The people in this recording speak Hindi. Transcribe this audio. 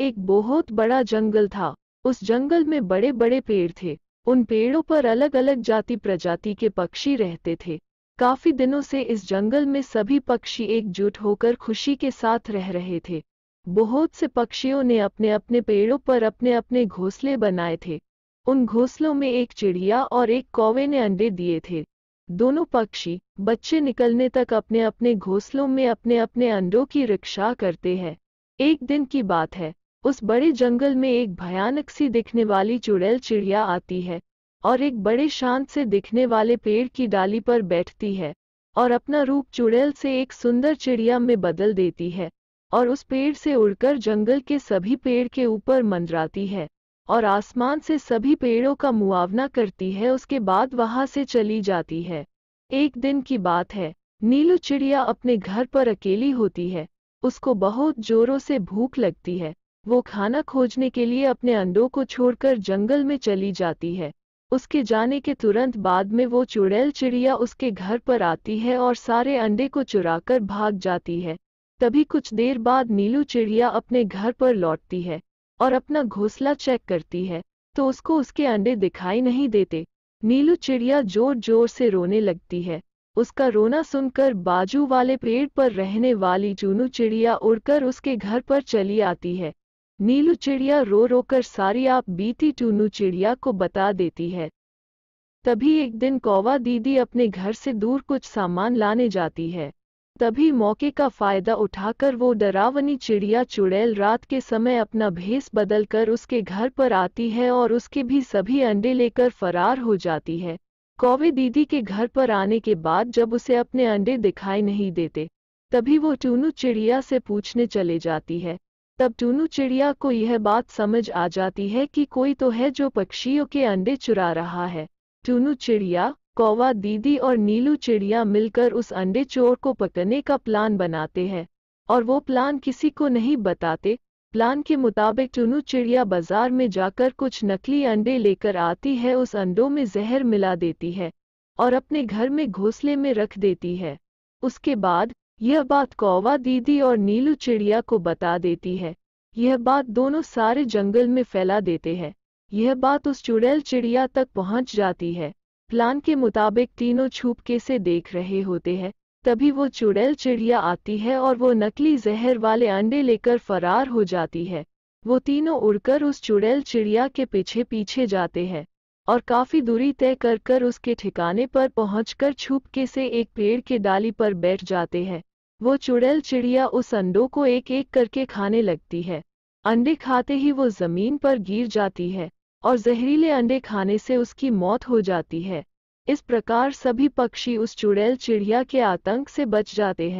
एक बहुत बड़ा जंगल था उस जंगल में बड़े बड़े पेड़ थे उन पेड़ों पर अलग अलग जाति प्रजाति के पक्षी रहते थे काफी दिनों से इस जंगल में सभी पक्षी एकजुट होकर खुशी के साथ रह रहे थे बहुत से पक्षियों ने अपने अपने पेड़ों पर अपने अपने घोंसले बनाए थे उन घोंसलों में एक चिड़िया और एक कौवे ने अंडे दिए थे दोनों पक्षी बच्चे निकलने तक अपने अपने घोंसलों में अपने अपने अंडों की रक्षा करते हैं एक दिन की बात है उस बड़े जंगल में एक भयानक सी दिखने वाली चुड़ैल चिड़िया आती है और एक बड़े शांत से दिखने वाले पेड़ की डाली पर बैठती है और अपना रूप चुड़ैल से एक सुंदर चिड़िया में बदल देती है और उस पेड़ से उड़कर जंगल के सभी पेड़ के ऊपर मंडराती है और आसमान से सभी पेड़ों का मुआवना करती है उसके बाद वहां से चली जाती है एक दिन की बात है नीलू चिड़िया अपने घर पर अकेली होती है उसको बहुत जोरों से भूख लगती है वो खाना खोजने के लिए अपने अंडों को छोड़कर जंगल में चली जाती है उसके जाने के तुरंत बाद में वो चुड़ैल चिड़िया उसके घर पर आती है और सारे अंडे को चुराकर भाग जाती है तभी कुछ देर बाद नीलू चिड़िया अपने घर पर लौटती है और अपना घोंसला चेक करती है तो उसको उसके अंडे दिखाई नहीं देते नीलू चिड़िया जोर जोर से रोने लगती है उसका रोना सुनकर बाजू वाले पेड़ पर रहने वाली चूनू चिड़िया उड़कर उसके घर पर चली आती है नीलू चिड़िया रो रोकर सारी आप बीती टूनू चिड़िया को बता देती है तभी एक दिन कौवा दीदी अपने घर से दूर कुछ सामान लाने जाती है तभी मौके का फायदा उठाकर वो डरावनी चिड़िया चुड़ैल रात के समय अपना भेस बदलकर उसके घर पर आती है और उसके भी सभी अंडे लेकर फरार हो जाती है कौवे दीदी के घर पर आने के बाद जब उसे अपने अंडे दिखाई नहीं देते तभी वो टूनू चिड़िया से पूछने चले जाती है तब टूनू चिड़िया को यह बात समझ आ जाती है कि कोई तो है जो पक्षियों के अंडे चुरा रहा है टूनू चिड़िया कौवा दीदी और नीलू चिड़िया मिलकर उस अंडे चोर को पकड़ने का प्लान बनाते हैं और वो प्लान किसी को नहीं बताते प्लान के मुताबिक टूनू चिड़िया बाजार में जाकर कुछ नकली अंडे लेकर आती है उस अंडों में जहर मिला देती है और अपने घर में घोंसले में रख देती है उसके बाद यह बात कौवा दीदी और नीलू चिड़िया को बता देती है यह बात दोनों सारे जंगल में फैला देते हैं यह बात उस चुड़ैल चिड़िया तक पहुंच जाती है प्लान के मुताबिक तीनों छुपके से देख रहे होते हैं तभी वो चुड़ैल चिड़िया आती है और वो नकली जहर वाले अंडे लेकर फरार हो जाती है वो तीनों उड़कर उस चुड़ैल चिड़िया के पीछे पीछे जाते हैं और काफी दूरी तय कर कर उसके ठिकाने पर पहुंचकर छुपके से एक पेड़ के डाली पर बैठ जाते हैं वो चुड़ैल चिड़िया उस अंडों को एक एक करके खाने लगती है अंडे खाते ही वो जमीन पर गिर जाती है और जहरीले अंडे खाने से उसकी मौत हो जाती है इस प्रकार सभी पक्षी उस चुड़ैल चिड़िया के आतंक से बच जाते हैं